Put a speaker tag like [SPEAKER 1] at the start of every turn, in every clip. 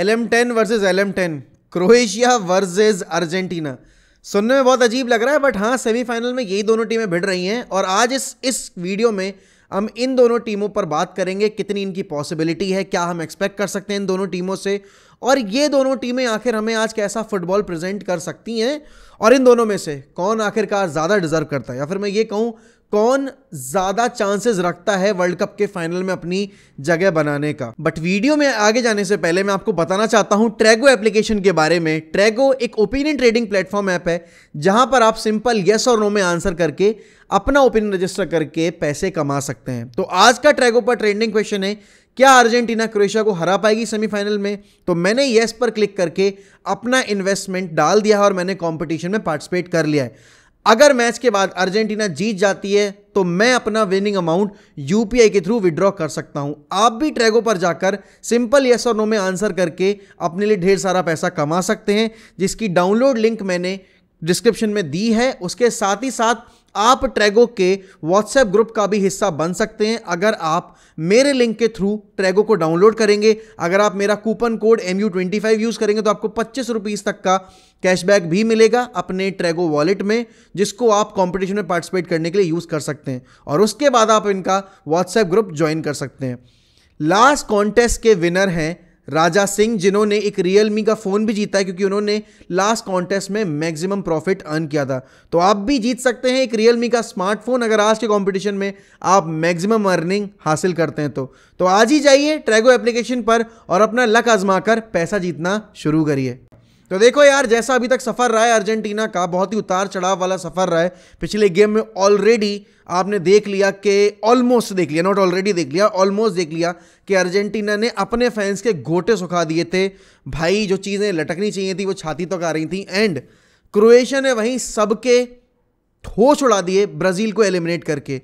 [SPEAKER 1] L M ten versus L M ten Croatia versus Argentina सुनने में बहुत अजीब लग रहा है बट हाँ सेमीफाइनल में यही दोनों टीमें भिड़ रही हैं और आज इस इस वीडियो में हम इन दोनों टीमों पर बात करेंगे कितनी इनकी पॉसिबिलिटी है क्या हम एक्सपेक्ट कर सकते हैं इन दोनों टीमों से और ये दोनों टीमें आखिर हमें आज कैसा फुटबॉल प्रेजेंट कर सकती हैं और इन दोनों में से कौन आखिरकार ज़्यादा डिजर्व करता है या फिर मैं ये कहूँ कौन ज़्यादा चांसेस रखता है वर्ल्ड कप के फाइनल में अपनी जगह बनाने का बट वीडियो में आगे जाने से पहले मैं आपको बताना चाहता हूं ट्रेगो एप्लीकेशन के बारे में ट्रेगो एक ओपिनियन ट्रेडिंग प्लेटफॉर्म ऐप है जहां पर आप सिंपल यस और नो में आंसर करके अपना ओपिनियन रजिस्टर करके पैसे कमा सकते हैं तो आज का ट्रेगो पर ट्रेंडिंग क्वेश्चन है क्या अर्जेंटीना क्रोएशिया को हरा पाएगी सेमीफाइनल में तो मैंने यस पर क्लिक करके अपना इन्वेस्टमेंट डाल दिया है और मैंने कॉम्पिटिशन में पार्टिसिपेट कर लिया है अगर मैच के बाद अर्जेंटीना जीत जाती है तो मैं अपना विनिंग अमाउंट यूपीआई के थ्रू विड्रॉ कर सकता हूं आप भी ट्रैगो पर जाकर सिंपल यस और नो में आंसर करके अपने लिए ढेर सारा पैसा कमा सकते हैं जिसकी डाउनलोड लिंक मैंने डिस्क्रिप्शन में दी है उसके साथ ही साथ आप ट्रैगो के व्हाट्सएप ग्रुप का भी हिस्सा बन सकते हैं अगर आप मेरे लिंक के थ्रू ट्रैगो को डाउनलोड करेंगे अगर आप मेरा coupon code M U twenty five use करेंगे तो आपको पच्चीस रुपीज़ तक का कैशबैक भी मिलेगा अपने ट्रैगो वॉलेट में जिसको आप कॉम्पिटिशन में पार्टिसिपेट करने के लिए यूज़ कर सकते हैं और उसके बाद आप इनका व्हाट्सएप ग्रुप ज्वाइन कर सकते हैं लास्ट कॉन्टेस्ट के विनर हैं राजा सिंह जिन्होंने एक रियल मी का फ़ोन भी जीता है क्योंकि उन्होंने लास्ट कॉन्टेस्ट में मैक्सिमम प्रॉफिट अर्न किया था तो आप भी जीत सकते हैं एक रियल मी का स्मार्टफोन अगर आज के कंपटीशन में आप मैक्सिमम अर्निंग हासिल करते हैं तो तो आज ही जाइए ट्रैगो एप्लीकेशन पर और अपना लक आजमा पैसा जीतना शुरू करिए तो देखो यार जैसा अभी तक सफर रहा है अर्जेंटीना का बहुत ही उतार चढ़ाव वाला सफर रहा है पिछले गेम में ऑलरेडी आपने देख लिया कि ऑलमोस्ट देख लिया नॉट ऑलरेडी देख लिया ऑलमोस्ट देख लिया कि अर्जेंटीना ने अपने फैंस के गोटे सुखा दिए थे भाई जो चीज़ें लटकनी चाहिए थी वो छाती तक तो आ रही थी एंड क्रोएशिया ने वहीं सबके ठोस उड़ा दिए ब्राज़ील को एलिमिनेट करके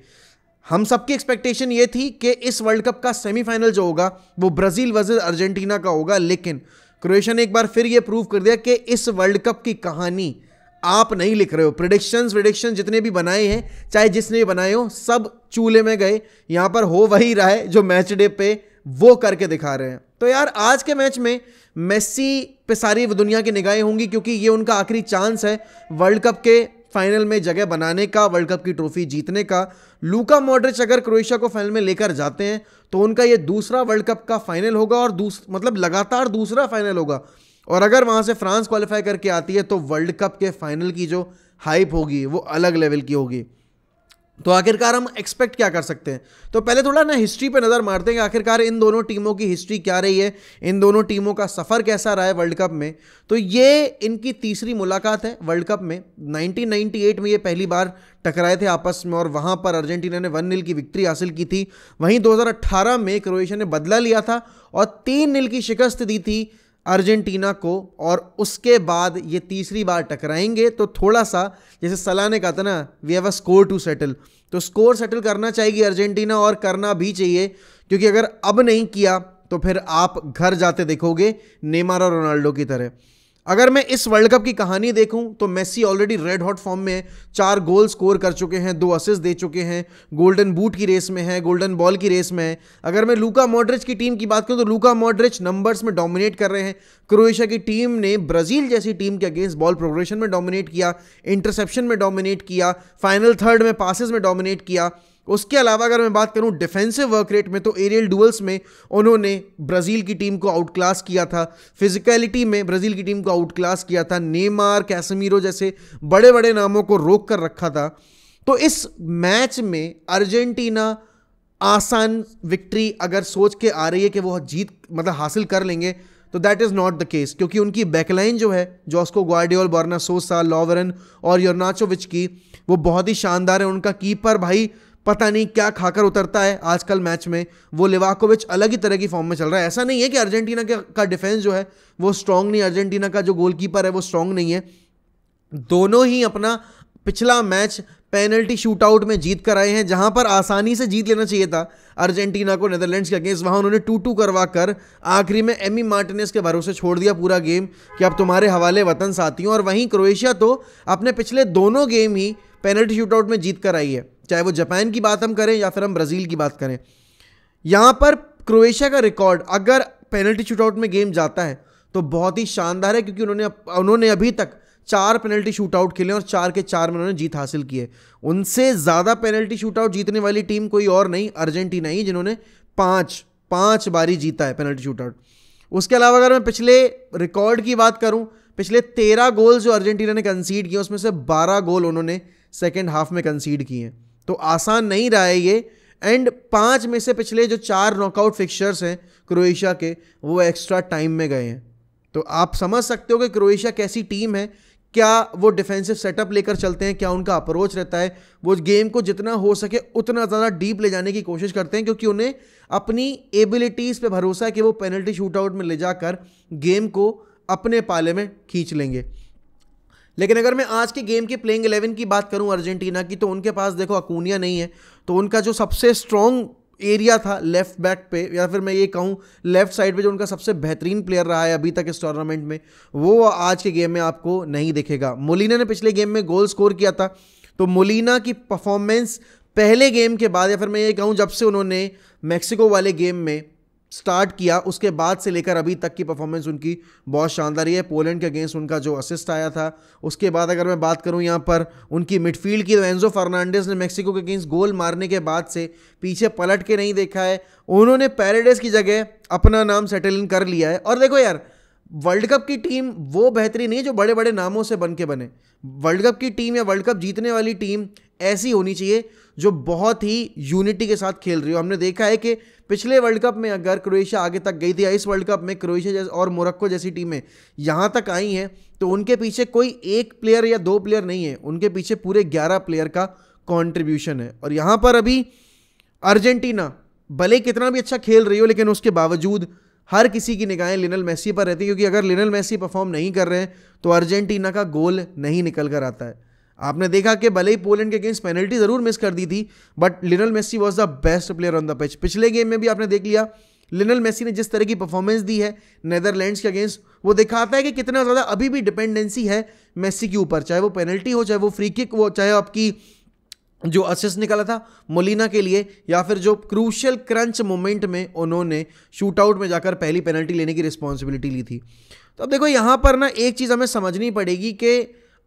[SPEAKER 1] हम सबकी एक्सपेक्टेशन ये थी कि इस वर्ल्ड कप का सेमीफाइनल जो होगा वो ब्राज़ील वर्सेज अर्जेंटीना का होगा लेकिन क्रोएशिया ने एक बार फिर ये प्रूव कर दिया कि इस वर्ल्ड कप की कहानी आप नहीं लिख रहे हो प्रिडिक्शंस विडिक्शन जितने भी बनाए हैं चाहे जिसने भी बनाए हो सब चूल्हे में गए यहाँ पर हो वही रहा है जो मैच डे पे वो करके दिखा रहे हैं तो यार आज के मैच में मेस्सी पे सारी दुनिया की निगाहें होंगी क्योंकि ये उनका आखिरी चांस है वर्ल्ड कप के फाइनल में जगह बनाने का वर्ल्ड कप की ट्रॉफी जीतने का लूका मॉड्रिच अगर क्रोएशिया को फाइनल में लेकर जाते हैं तो उनका ये दूसरा वर्ल्ड कप का फाइनल होगा और दूस मतलब लगातार दूसरा फाइनल होगा और अगर वहाँ से फ्रांस क्वालिफाई करके आती है तो वर्ल्ड कप के फाइनल की जो हाइप होगी वो अलग लेवल की होगी तो आखिरकार हम एक्सपेक्ट क्या कर सकते हैं तो पहले थोड़ा ना हिस्ट्री पे नज़र मारते हैं कि आखिरकार इन दोनों टीमों की हिस्ट्री क्या रही है इन दोनों टीमों का सफ़र कैसा रहा है वर्ल्ड कप में तो ये इनकी तीसरी मुलाकात है वर्ल्ड कप में 1998 में ये पहली बार टकराए थे आपस में और वहाँ पर अर्जेंटीना ने वन नील की विक्ट्री हासिल की थी वहीं 2018 में क्रोएशिया ने बदला लिया था और तीन नील की शिकस्त दी थी अर्जेंटीना को और उसके बाद ये तीसरी बार टकराएंगे तो थोड़ा सा जैसे सलाह ने कहा था ना we have a score to settle तो स्कोर सेटल करना चाहिए अर्जेंटीना और करना भी चाहिए क्योंकि अगर अब नहीं किया तो फिर आप घर जाते देखोगे नेमार और रोनाल्डो की तरह अगर मैं इस वर्ल्ड कप की कहानी देखूं तो Messi already red hot form में है चार गोल स्कोर कर चुके हैं दो असिस्ट दे चुके हैं गोल्डन बूट की रेस में है गोल्डन बॉल की रेस में है अगर मैं लूका मॉड्रिच की टीम की बात करूं तो लूका मॉड्रिच नंबर्स में डोमिनेट कर रहे हैं क्रोएशिया की टीम ने ब्राज़ील जैसी टीम के अगेंस्ट बॉल प्रोग्रेशन में डोमिनेट किया इंटरसेप्शन में डोमिनेट किया फाइनल थर्ड में पासिस में डोमिनेट किया उसके अलावा अगर मैं बात करूं डिफेंसिव वर्क रेट में तो एरियल डुअल्स में उन्होंने ब्राज़ील की टीम को आउट क्लास किया था फिजिकलिटी में ब्राज़ील की टीम को आउट क्लास किया था नेमार कैसमीरो जैसे बड़े बड़े नामों को रोक कर रखा था तो इस मैच में अर्जेंटीना आसान विक्ट्री अगर सोच के आ रही है कि वो जीत मतलब हासिल कर लेंगे तो that is not the case क्योंकि उनकी बैकलाइन जो है जॉस्को ग्वाडियोल बॉर्नासोसा सोसा लॉवरन और योरनाचोविच की वो बहुत ही शानदार है उनका कीपर भाई पता नहीं क्या खाकर उतरता है आजकल मैच में वो लिवाकोविच अलग ही तरह की फॉर्म में चल रहा है ऐसा नहीं है कि अर्जेंटीना का डिफेंस जो है वो स्ट्रांग नहीं अर्जेंटीना का जो गोलकीपर है वो स्ट्रांग नहीं है दोनों ही अपना पिछला मैच पेनल्टी शूटआउट में जीत कर आए हैं जहां पर आसानी से जीत लेना चाहिए था अर्जेंटीना को नेदरलैंड्स के अगेंस्ट वहां उन्होंने टू टू करवा कर आखिरी में एमी मार्टिनेस के भरोसे छोड़ दिया पूरा गेम कि अब तुम्हारे हवाले वतन साथियों और वहीं क्रोएशिया तो अपने पिछले दोनों गेम ही पेनल्टी शूटआउट में जीत कर आई है चाहे वो जापान की बात हम करें या फिर हम ब्राज़ील की बात करें यहाँ पर क्रोएशिया का रिकॉर्ड अगर पेनल्टी शूटआउट में गेम जाता है तो बहुत ही शानदार है क्योंकि उन्होंने उन्होंने अभी तक चार पेनल्टी शूटआउट खेले और चार के चार में उन्होंने जीत हासिल की है उनसे ज़्यादा पेनल्टी शूटआउट जीतने वाली टीम कोई और नहीं अर्जेंटीना ही जिन्होंने पाँच पाँच बारी जीता है पेनल्टी शूटआउट उसके अलावा अगर मैं पिछले रिकॉर्ड की बात करूं पिछले तेरह गोल जो अर्जेंटीना ने कंसीड किए उसमें से बारह गोल उन्होंने सेकेंड हाफ में कंसीड किए तो आसान नहीं रहा है ये एंड पाँच में से पिछले जो चार नॉकआउट फिक्शर्स हैं क्रोएशिया के वो एक्स्ट्रा टाइम में गए हैं तो आप समझ सकते हो कि क्रोएशिया कैसी टीम है क्या वो डिफेंसिव सेटअप लेकर चलते हैं क्या उनका अप्रोच रहता है वो गेम को जितना हो सके उतना ज़्यादा डीप ले जाने की कोशिश करते हैं क्योंकि उन्हें अपनी एबिलिटीज़ पे भरोसा है कि वो पेनल्टी शूटआउट में ले जाकर गेम को अपने पाले में खींच लेंगे लेकिन अगर मैं आज के गेम के प्लेइंग एलेवन की बात करूं अर्जेंटीना की तो उनके पास देखो अकूनिया नहीं है तो उनका जो सबसे स्ट्रॉन्ग एरिया था लेफ्ट बैक पे या फिर मैं ये कहूँ लेफ्ट साइड पे जो उनका सबसे बेहतरीन प्लेयर रहा है अभी तक इस टूर्नामेंट में वो आज के गेम में आपको नहीं दिखेगा मोलिना ने पिछले गेम में गोल स्कोर किया था तो मोलिना की परफॉर्मेंस पहले गेम के बाद या फिर मैं ये कहूँ जब से उन्होंने मैक्सिको वाले गेम में स्टार्ट किया उसके बाद से लेकर अभी तक की परफॉर्मेंस उनकी बहुत शानदार है पोलैंड के अगेंस्ट उनका जो असिस्ट आया था उसके बाद अगर मैं बात करूं यहाँ पर उनकी मिडफील्ड की तो एंजो फर्नांडिस ने मेक्सिको के अगेंस्ट गोल मारने के बाद से पीछे पलट के नहीं देखा है उन्होंने पैराडेस की जगह अपना नाम सेटल इन कर लिया है और देखो यार वर्ल्ड कप की टीम वो बेहतरीन नहीं है जो बड़े बड़े नामों से बन के बने वर्ल्ड कप की टीम या वर्ल्ड कप जीतने वाली टीम ऐसी होनी चाहिए जो बहुत ही यूनिटी के साथ खेल रही हो हमने देखा है कि पिछले वर्ल्ड कप में अगर क्रोएशिया आगे तक गई थी या इस वर्ल्ड कप में क्रोएशिया जैसे और मोरक्को जैसी टीमें यहाँ तक आई हैं तो उनके पीछे कोई एक प्लेयर या दो प्लेयर नहीं है उनके पीछे पूरे ग्यारह प्लेयर का कॉन्ट्रीब्यूशन है और यहाँ पर अभी अर्जेंटीना भले कितना भी अच्छा खेल रही हो लेकिन उसके बावजूद हर किसी की निगाहें लिनल मेसी पर रहती है क्योंकि अगर लिनल मेसी परफॉर्म नहीं कर रहे हैं तो अर्जेंटीना का गोल नहीं निकल कर आता है आपने देखा कि भले ही पोलैंड के अगेंस्ट पेनल्टी जरूर मिस कर दी थी but Lionel Messi was the best player on the pitch पिछले गेम में भी आपने देख लिया लिनल मेसी ने जिस तरह की परफॉर्मेंस दी है नेदरलैंड्स के अगेंस्ट वो दिखाता है कि कितना ज़्यादा अभी भी डिपेंडेंसी है मेसी के ऊपर चाहे वो पेनल्टी हो चाहे वो फ्री किक हो चाहे आपकी जो असिस्ट निकाला था मोलिना के लिए या फिर जो क्रूशल क्रंच मोमेंट में उन्होंने शूट आउट में जाकर पहली पेनल्टी लेने की रिस्पॉन्सिबिलिटी ली थी तो अब देखो यहाँ पर ना एक चीज़ हमें समझनी पड़ेगी कि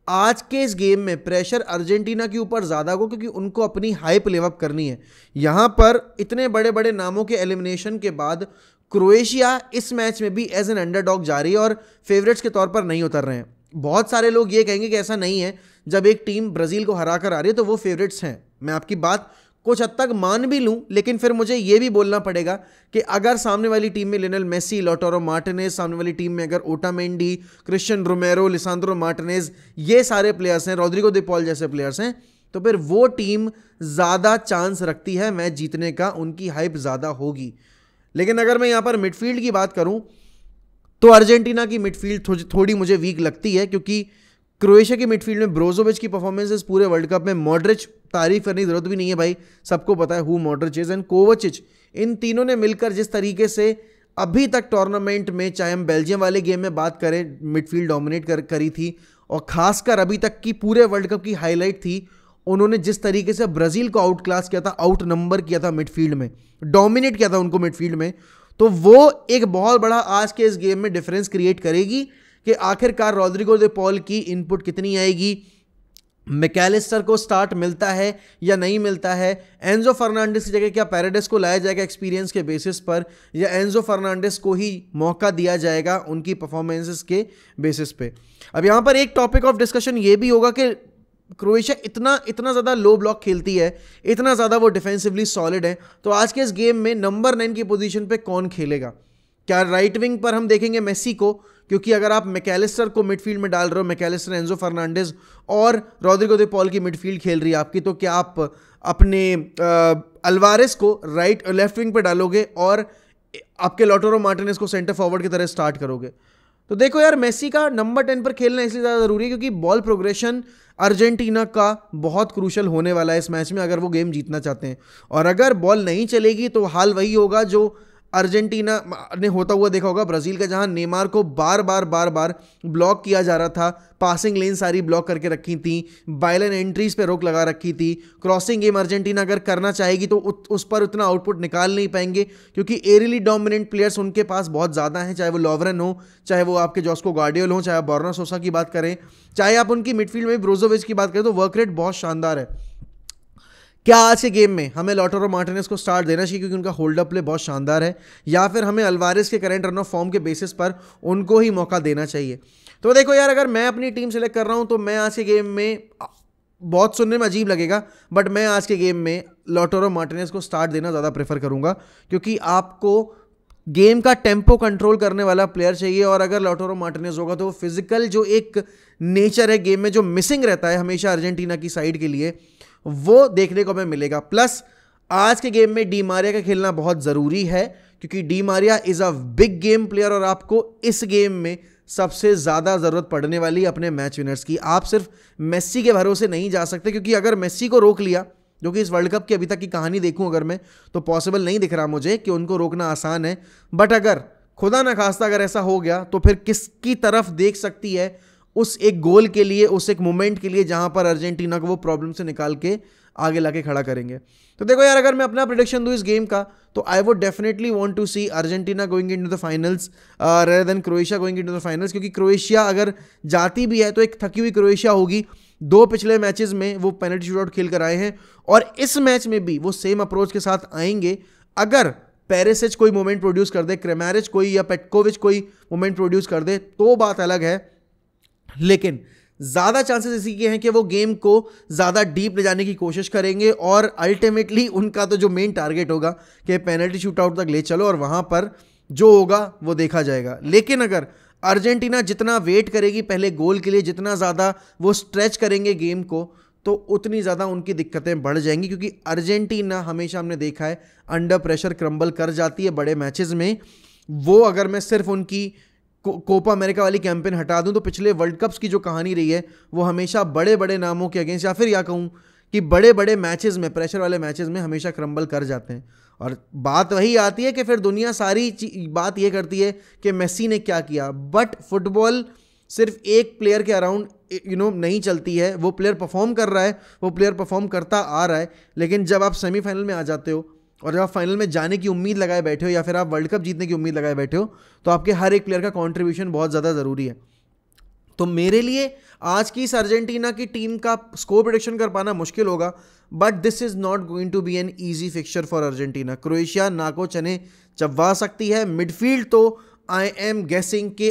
[SPEAKER 1] आज के इस गेम में प्रेशर अर्जेंटीना के ऊपर ज़्यादा हो क्योंकि उनको अपनी हाइप लेवअप करनी है यहाँ पर इतने बड़े बड़े नामों के एलिमिनेशन के बाद क्रोएशिया इस मैच में भी एज एन अंडरडॉग जा रही है और फेवरेट्स के तौर पर नहीं उतर रहे हैं बहुत सारे लोग ये कहेंगे कि ऐसा नहीं है जब एक टीम ब्राज़ील को हरा कर आ रही है तो वो फेवरेट्स हैं मैं आपकी बात कुछ हद तक मान भी लूँ लेकिन फिर मुझे ये भी बोलना पड़ेगा कि अगर सामने वाली टीम में लिनल मेसी लोटोरो मार्टिनेज सामने वाली टीम में अगर Otamendi Cristian Romero Lisandro Martinez ये सारे प्लेयर्स हैं रोड्रिगो दिपॉल जैसे प्लेयर्स हैं तो फिर वो टीम ज़्यादा चांस रखती है मैच जीतने का उनकी हाइप ज़्यादा होगी लेकिन अगर मैं यहाँ पर मिडफील्ड की बात करूँ तो अर्जेंटीना की मिडफील्ड थोड़ी मुझे वीक लगती है क्योंकि क्रोएशिया की मिडफील्ड में ब्रोजोविच की परफॉर्मेंसेस पूरे वर्ल्ड कप में मॉडरिच तारीफ करने की जरूरत भी नहीं है भाई सबको पता है हु मॉड्रिचेज एंड कोवचिच इन तीनों ने मिलकर जिस तरीके से अभी तक टूर्नामेंट में चाहे हम बेल्जियम वाले गेम में बात करें मिडफील्ड डोमिनेट कर करी थी और खासकर अभी तक की पूरे वर्ल्ड कप की हाईलाइट थी उन्होंने जिस तरीके से ब्राज़ील को आउट क्लास किया था आउट नंबर किया था मिडफील्ड में डोमिनेट किया था उनको मिडफील्ड में तो वो एक बहुत बड़ा आज के इस गेम में डिफरेंस क्रिएट करेगी कि आखिरकार रॉद्रिगो दे पॉल की इनपुट कितनी आएगी मैकेलिस्टर को स्टार्ट मिलता है या नहीं मिलता है एनजो फर्नांडिस की जगह क्या पैराडिस को लाया जाएगा एक्सपीरियंस के बेसिस पर या एनजो फर्नांडिस को ही मौका दिया जाएगा उनकी परफॉर्मेंसेस के बेसिस पे अब यहाँ पर एक टॉपिक ऑफ डिस्कशन ये भी होगा कि क्रोएशिया इतना इतना ज़्यादा लो ब्लॉक खेलती है इतना ज़्यादा वो डिफेंसिवली सॉलिड है तो आज के इस गेम में नंबर नाइन की पोजीशन पे कौन खेलेगा क्या राइट विंग पर हम देखेंगे मेसी को क्योंकि अगर आप मैकेलिस्टर को मिडफील्ड में डाल रहे हो मैकेलिस्टर एंजो फर्नांडिस और रॉड्रिगो दे पॉल की मिडफील्ड खेल रही है आपकी तो क्या आप अपने अलवारेस को राइट लेफ्ट विंग पे डालोगे और आपके लॉटोरो मार्टिनेस को सेंटर फॉरवर्ड की तरह स्टार्ट करोगे तो देखो यार मेसी का नंबर टेन पर खेलना इसलिए ज़्यादा ज़रूरी है क्योंकि बॉल प्रोग्रेशन अर्जेंटीना का बहुत क्रूशल होने वाला है इस मैच में अगर वो गेम जीतना चाहते हैं और अगर बॉल नहीं चलेगी तो हाल वही होगा जो अर्जेंटीना ने होता हुआ देखा होगा ब्राज़ील का जहां नेमार को बार बार बार बार ब्लॉक किया जा रहा था पासिंग लेन सारी ब्लॉक करके रखी थी बायलन एंट्रीज पे रोक लगा रखी थी क्रॉसिंग गेम अर्जेंटीना अगर करना चाहेगी तो उस पर उतना आउटपुट निकाल नहीं पाएंगे क्योंकि एरियली डोमिनेंट प्लेयर्स उनके पास बहुत ज़्यादा हैं चाहे वो लॉवरन हो चाहे वो आपके जॉस्को गार्डियल हो चाहे आप की बात करें चाहे आप उनकी मिडफील्ड में ब्रोजोविज की बात करें तो वर्क रेट बहुत शानदार है क्या आज के गेम में हमें लॉटर और मार्टिनेस को स्टार्ट देना चाहिए क्योंकि उनका अप प्ले बहुत शानदार है या फिर हमें अलवारिस के करंट रन ऑफ फॉर्म के बेसिस पर उनको ही मौका देना चाहिए तो देखो यार अगर मैं अपनी टीम सेलेक्ट कर रहा हूँ तो मैं आज के गेम में बहुत सुनने में अजीब लगेगा बट मैं आज के गेम में और मार्टिनेस को स्टार्ट देना ज़्यादा प्रेफर करूँगा क्योंकि आपको गेम का टेम्पो कंट्रोल करने वाला प्लेयर चाहिए और अगर लॉटोरो मार्टिनेस होगा तो फिजिकल जो एक नेचर है गेम में जो मिसिंग रहता है हमेशा अर्जेंटीना की साइड के लिए वो देखने को हमें मिलेगा प्लस आज के गेम में डी मारिया का खेलना बहुत ज़रूरी है क्योंकि Di Maria is a big game player और आपको इस गेम में सबसे ज़्यादा ज़रूरत पड़ने वाली अपने मैच विनर्स की आप सिर्फ मेस्सी के भरोसे नहीं जा सकते क्योंकि अगर मेस्सी को रोक लिया जो कि इस वर्ल्ड कप की अभी तक की कहानी देखूं अगर मैं तो पॉसिबल नहीं दिख रहा मुझे कि उनको रोकना आसान है बट अगर खुदा ना खास्ता अगर ऐसा हो गया तो फिर किसकी तरफ देख सकती है उस एक गोल के लिए उस एक मोमेंट के लिए जहां पर अर्जेंटीना को वो प्रॉब्लम से निकाल के आगे ला के खड़ा करेंगे तो देखो यार अगर मैं अपना प्रोडिक्शन दूँ इस गेम का तो I would definitely want to see Argentina going in to the finals rather than Croatia going in to the finals क्योंकि क्रोएशिया अगर जाती भी है तो एक थकी हुई क्रोएशिया होगी दो पिछले मैचेस में वो पेनल्टी शूट आउट खेल कर आए हैं और इस मैच में भी वो सेम अप्रोच के साथ आएंगे अगर पेरिसिच कोई मोमेंट प्रोड्यूस कर दे क्रेमैरिज कोई या पेटकोविच कोई मोमेंट प्रोड्यूस कर दे तो बात अलग है लेकिन ज़्यादा चांसेस इसी के हैं कि वो गेम को ज़्यादा डीप ले जाने की कोशिश करेंगे और अल्टीमेटली उनका तो जो मेन टारगेट होगा कि पेनल्टी शूट आउट तक ले चलो और वहाँ पर जो होगा वो देखा जाएगा लेकिन अगर अर्जेंटीना जितना वेट करेगी पहले गोल के लिए जितना ज़्यादा वो स्ट्रेच करेंगे गेम को तो उतनी ज़्यादा उनकी दिक्कतें बढ़ जाएंगी क्योंकि अर्जेंटीना हमेशा हमने देखा है अंडर प्रेशर क्रम्बल कर जाती है बड़े मैचेस में वो अगर मैं सिर्फ उनकी को, कोपा अमेरिका वाली कैंपेन हटा दूं तो पिछले वर्ल्ड कप्स की जो कहानी रही है वो हमेशा बड़े बड़े नामों के अगेंस्ट या फिर या कहूँ कि बड़े बड़े मैचेस में प्रेशर वाले मैचेस में हमेशा क्रम्बल कर जाते हैं और बात वही आती है कि फिर दुनिया सारी बात ये करती है कि मेसी ने क्या किया बट फुटबॉल सिर्फ एक प्लेयर के अराउंड यू नो नहीं चलती है वो प्लेयर परफॉर्म कर रहा है वो प्लेयर परफॉर्म करता आ रहा है लेकिन जब आप सेमीफाइनल में आ जाते हो और जब आप फाइनल में जाने की उम्मीद लगाए बैठे हो या फिर आप वर्ल्ड कप जीतने की उम्मीद लगाए बैठे हो तो आपके हर एक प्लेयर का कॉन्ट्रीब्यूशन बहुत ज़्यादा ज़रूरी है तो मेरे लिए आज की इस अर्जेंटीना की टीम का स्कोर प्रोडिक्शन कर पाना मुश्किल होगा but this is not going to be an easy fixture for Argentina Croatia नाको चने चबवा सकती है मिडफील्ड तो आई एम गेसिंग के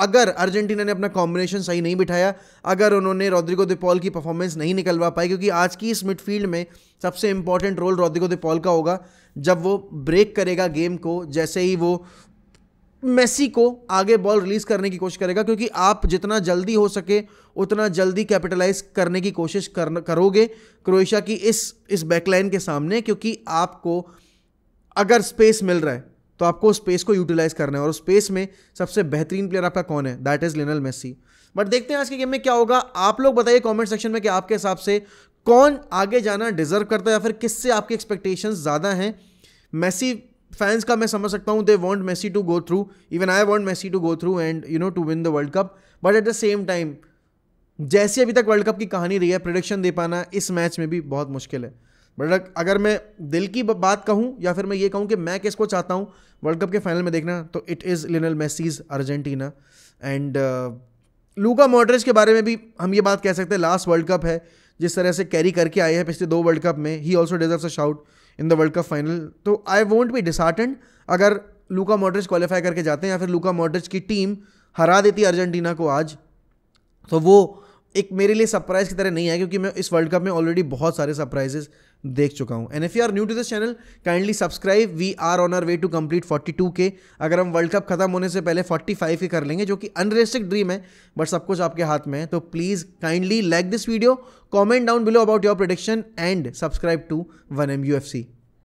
[SPEAKER 1] अगर अर्जेंटीना ने अपना कॉम्बिनेशन सही नहीं बिठाया अगर उन्होंने दे पॉल की परफॉर्मेंस नहीं निकलवा पाई क्योंकि आज की इस मिडफील्ड में सबसे इंपॉर्टेंट रोल दे पॉल का होगा जब वो ब्रेक करेगा गेम को जैसे ही वो मेसी को आगे बॉल रिलीज करने की कोशिश करेगा क्योंकि आप जितना जल्दी हो सके उतना जल्दी कैपिटलाइज करने की कोशिश कर करोगे क्रोएशिया की इस इस बैकलाइन के सामने क्योंकि आपको अगर स्पेस मिल रहा है तो आपको स्पेस को यूटिलाइज करना है और स्पेस में सबसे बेहतरीन प्लेयर आपका कौन है that is Lionel Messi but देखते हैं आज के गेम में क्या होगा आप लोग बताइए कॉमेंट सेक्शन में कि आपके हिसाब से कौन आगे जाना डिजर्व करता है या फिर किससे आपकी एक्सपेक्टेशंस ज़्यादा हैं मेसी फैंस का मैं समझ सकता हूँ they want Messi to go through even I want Messi to go through and you know to win the world cup but at the same time जैसी अभी तक वर्ल्ड कप की कहानी रही है प्रोडिक्शन दे पाना इस मैच में भी बहुत मुश्किल है बट अगर मैं दिल की बात कहूँ या फिर मैं ये कहूँ कि मैं किसको चाहता हूँ वर्ल्ड कप के फाइनल में देखना तो it is Lionel Messi's Argentina and Luka Modric के बारे में भी हम ये बात कह सकते हैं लास्ट वर्ल्ड कप है जिस तरह से कैरी करके आए हैं पिछले दो वर्ल्ड कप में ही also deserve a shout in the world cup final तो आई वोंट बी डिसहार्टेंड अगर लूका मॉड्रिच क्वालिफाई करके जाते हैं या फिर लूका मॉड्रिच की टीम हरा देती अर्जेंटीना को आज तो वो एक मेरे लिए सरप्राइज़ की तरह नहीं है क्योंकि मैं इस वर्ल्ड कप में ऑलरेडी बहुत सारे सरप्राइजेज़ देख चुका हूँ N F R new to this channel kindly subscribe we are on our way to complete 42 k अगर हम वर्ल्ड कप खत्म होने से पहले 45 के कर लेंगे जो कि अनरियलिस्टिक ड्रीम है बट सब कुछ आपके हाथ में है तो please kindly like this video comment down below about your prediction and subscribe to one M U F C